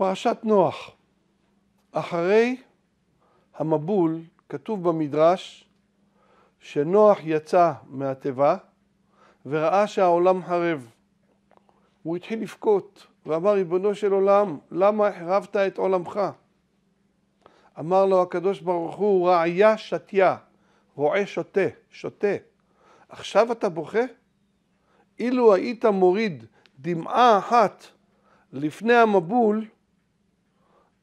פרשת נוח. אחרי המבול כתוב במדרש שנוח יצא מהתיבה וראה שהעולם חרב. הוא התחיל לבכות ואמר, ריבונו של עולם, למה החרבת את עולמך? אמר לו הקדוש ברוך הוא, רעיה שתיה, רועה שותה, שותה. עכשיו אתה בוכה? אילו היית מוריד דמעה אחת לפני המבול,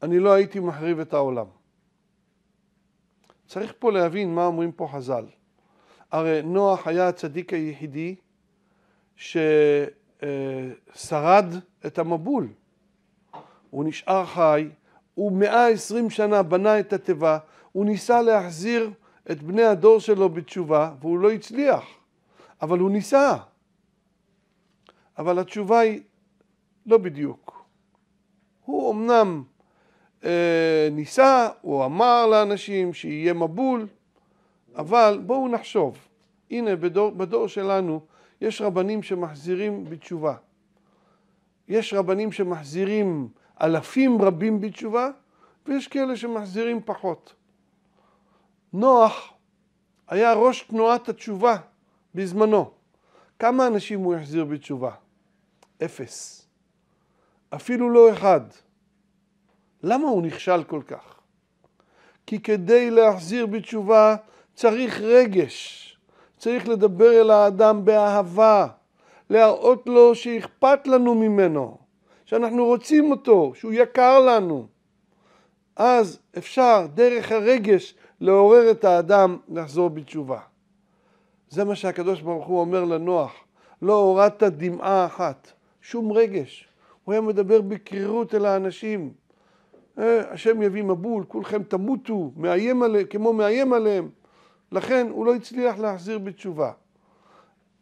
אני לא הייתי מחריב את העולם. צריך פה להבין מה אומרים פה חז"ל. הרי נוח היה הצדיק היחידי ששרד את המבול. הוא נשאר חי, הוא 120 שנה בנה את התיבה, הוא ניסה להחזיר את בני הדור שלו בתשובה, והוא לא הצליח, אבל הוא ניסה. אבל התשובה היא לא בדיוק. הוא אמנם אה, ניסה, הוא אמר לאנשים שיהיה מבול, אבל בואו נחשוב. הנה, בדור, בדור שלנו יש רבנים שמחזירים בתשובה. יש רבנים שמחזירים אלפים רבים בתשובה, ויש כאלה שמחזירים פחות. נוח היה ראש תנועת התשובה בזמנו. כמה אנשים הוא החזיר בתשובה? אפס. אפילו לא אחד. למה הוא נכשל כל כך? כי כדי להחזיר בתשובה צריך רגש, צריך לדבר אל האדם באהבה, להראות לו שאכפת לנו ממנו, שאנחנו רוצים אותו, שהוא יקר לנו. אז אפשר דרך הרגש לעורר את האדם לחזור בתשובה. זה מה שהקדוש ברוך הוא אומר לנוח, לא הורדת דמעה אחת, שום רגש. הוא היה מדבר בקרירות אל האנשים. אה, השם יביא מבול, כולכם תמותו, מאיים עליה, כמו מאיים עליהם. לכן הוא לא הצליח להחזיר בתשובה.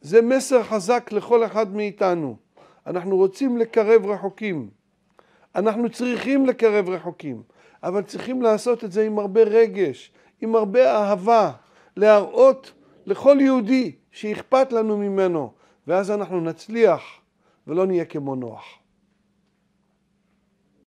זה מסר חזק לכל אחד מאיתנו. אנחנו רוצים לקרב רחוקים. אנחנו צריכים לקרב רחוקים, אבל צריכים לעשות את זה עם הרבה רגש, עם הרבה אהבה, להראות לכל יהודי שאכפת לנו ממנו, ואז אנחנו נצליח ולא נהיה כמו נוח.